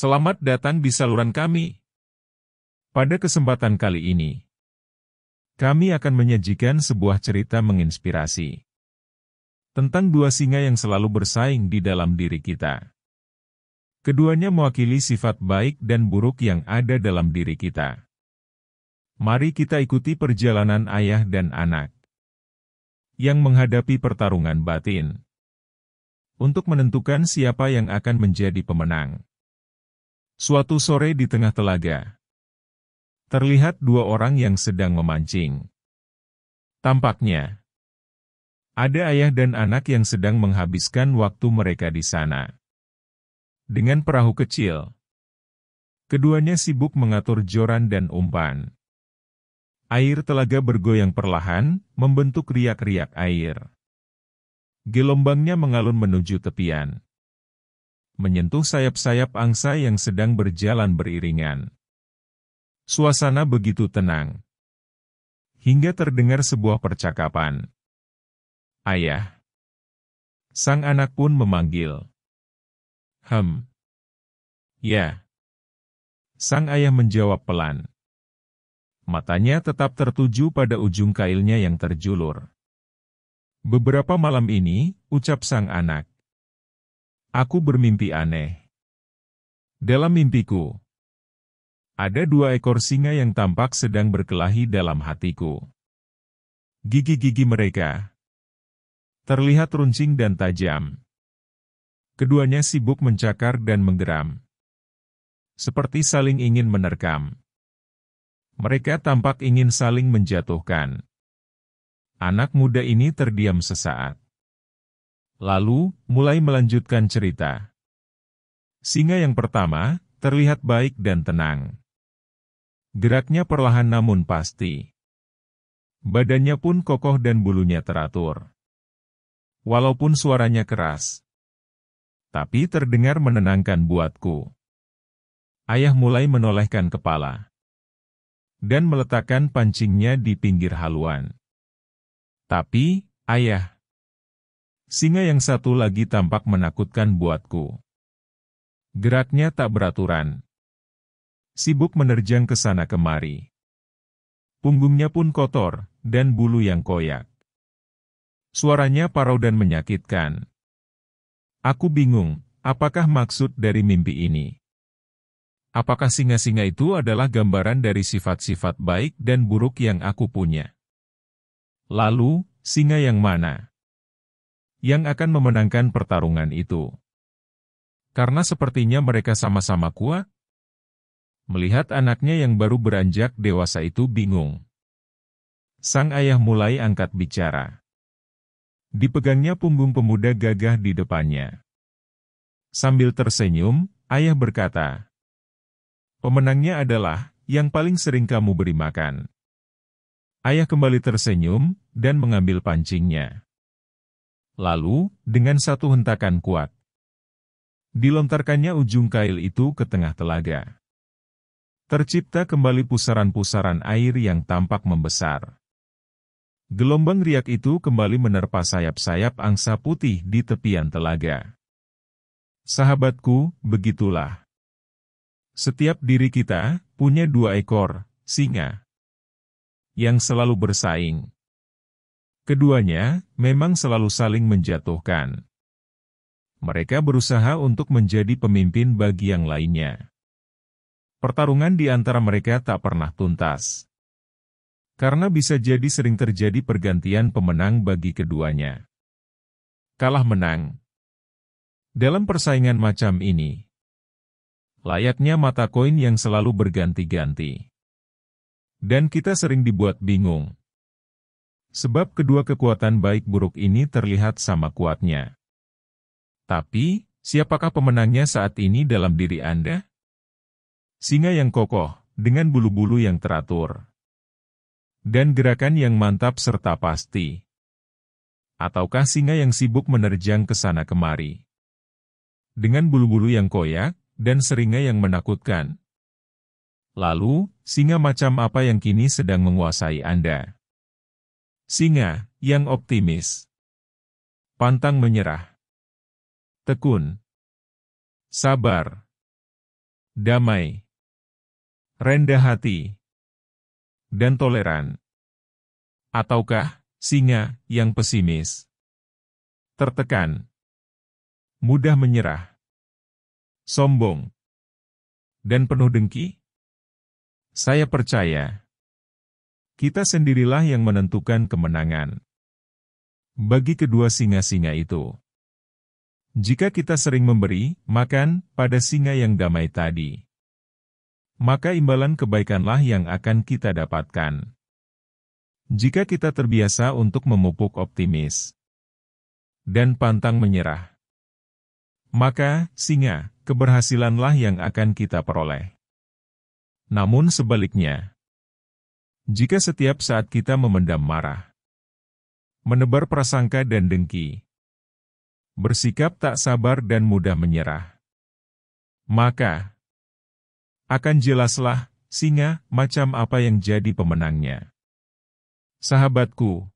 Selamat datang di saluran kami. Pada kesempatan kali ini, kami akan menyajikan sebuah cerita menginspirasi tentang dua singa yang selalu bersaing di dalam diri kita. Keduanya mewakili sifat baik dan buruk yang ada dalam diri kita. Mari kita ikuti perjalanan ayah dan anak yang menghadapi pertarungan batin untuk menentukan siapa yang akan menjadi pemenang. Suatu sore di tengah telaga, terlihat dua orang yang sedang memancing. Tampaknya, ada ayah dan anak yang sedang menghabiskan waktu mereka di sana. Dengan perahu kecil, keduanya sibuk mengatur joran dan umpan. Air telaga bergoyang perlahan, membentuk riak-riak air. Gelombangnya mengalun menuju tepian menyentuh sayap-sayap angsa yang sedang berjalan beriringan. Suasana begitu tenang. Hingga terdengar sebuah percakapan. Ayah. Sang anak pun memanggil. Hem. Ya. Sang ayah menjawab pelan. Matanya tetap tertuju pada ujung kailnya yang terjulur. Beberapa malam ini, ucap sang anak, Aku bermimpi aneh. Dalam mimpiku, ada dua ekor singa yang tampak sedang berkelahi dalam hatiku. Gigi-gigi mereka terlihat runcing dan tajam. Keduanya sibuk mencakar dan menggeram. Seperti saling ingin menerkam. Mereka tampak ingin saling menjatuhkan. Anak muda ini terdiam sesaat lalu mulai melanjutkan cerita. Singa yang pertama terlihat baik dan tenang. Geraknya perlahan namun pasti. Badannya pun kokoh dan bulunya teratur. Walaupun suaranya keras, tapi terdengar menenangkan buatku. Ayah mulai menolehkan kepala dan meletakkan pancingnya di pinggir haluan. Tapi, ayah, Singa yang satu lagi tampak menakutkan buatku. Geraknya tak beraturan. Sibuk menerjang ke sana kemari. Punggungnya pun kotor, dan bulu yang koyak. Suaranya parau dan menyakitkan. Aku bingung, apakah maksud dari mimpi ini? Apakah singa-singa itu adalah gambaran dari sifat-sifat baik dan buruk yang aku punya? Lalu, singa yang mana? yang akan memenangkan pertarungan itu. Karena sepertinya mereka sama-sama kuat. Melihat anaknya yang baru beranjak dewasa itu bingung. Sang ayah mulai angkat bicara. Dipegangnya punggung pemuda gagah di depannya. Sambil tersenyum, ayah berkata, Pemenangnya adalah, yang paling sering kamu beri makan. Ayah kembali tersenyum, dan mengambil pancingnya. Lalu, dengan satu hentakan kuat, dilontarkannya ujung kail itu ke tengah telaga. Tercipta kembali pusaran-pusaran air yang tampak membesar. Gelombang riak itu kembali menerpa sayap-sayap angsa putih di tepian telaga. Sahabatku, begitulah. Setiap diri kita punya dua ekor singa yang selalu bersaing. Keduanya memang selalu saling menjatuhkan. Mereka berusaha untuk menjadi pemimpin bagi yang lainnya. Pertarungan di antara mereka tak pernah tuntas. Karena bisa jadi sering terjadi pergantian pemenang bagi keduanya. Kalah menang. Dalam persaingan macam ini, layaknya mata koin yang selalu berganti-ganti. Dan kita sering dibuat bingung. Sebab kedua kekuatan baik buruk ini terlihat sama kuatnya. Tapi, siapakah pemenangnya saat ini dalam diri Anda? Singa yang kokoh, dengan bulu-bulu yang teratur. Dan gerakan yang mantap serta pasti. Ataukah singa yang sibuk menerjang ke sana kemari? Dengan bulu-bulu yang koyak, dan seringa yang menakutkan. Lalu, singa macam apa yang kini sedang menguasai Anda? Singa yang optimis. Pantang menyerah. Tekun. Sabar. Damai. Rendah hati. Dan toleran. Ataukah singa yang pesimis? Tertekan. Mudah menyerah. Sombong. Dan penuh dengki? Saya percaya kita sendirilah yang menentukan kemenangan. Bagi kedua singa-singa itu. Jika kita sering memberi, makan, pada singa yang damai tadi. Maka imbalan kebaikanlah yang akan kita dapatkan. Jika kita terbiasa untuk memupuk optimis dan pantang menyerah, maka, singa, keberhasilanlah yang akan kita peroleh. Namun sebaliknya, jika setiap saat kita memendam marah, menebar prasangka dan dengki, bersikap tak sabar dan mudah menyerah, maka akan jelaslah singa macam apa yang jadi pemenangnya. Sahabatku,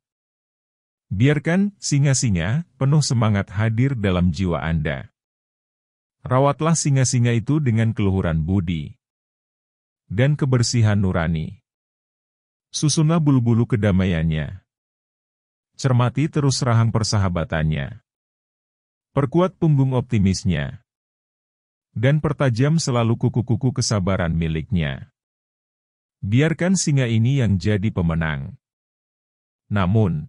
biarkan singa-singa penuh semangat hadir dalam jiwa Anda. Rawatlah singa-singa itu dengan keluhuran budi dan kebersihan nurani. Susunlah bulu-bulu kedamaiannya. Cermati terus rahang persahabatannya. Perkuat punggung optimisnya. Dan pertajam selalu kuku-kuku kesabaran miliknya. Biarkan singa ini yang jadi pemenang. Namun,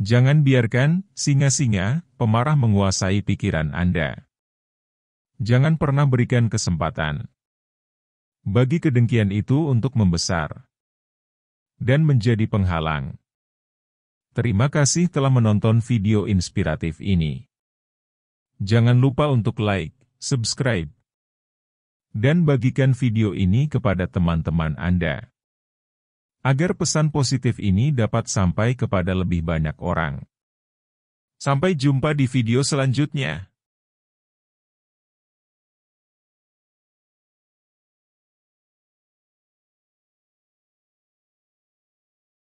jangan biarkan singa-singa pemarah menguasai pikiran Anda. Jangan pernah berikan kesempatan bagi kedengkian itu untuk membesar dan menjadi penghalang. Terima kasih telah menonton video inspiratif ini. Jangan lupa untuk like, subscribe, dan bagikan video ini kepada teman-teman Anda. Agar pesan positif ini dapat sampai kepada lebih banyak orang. Sampai jumpa di video selanjutnya.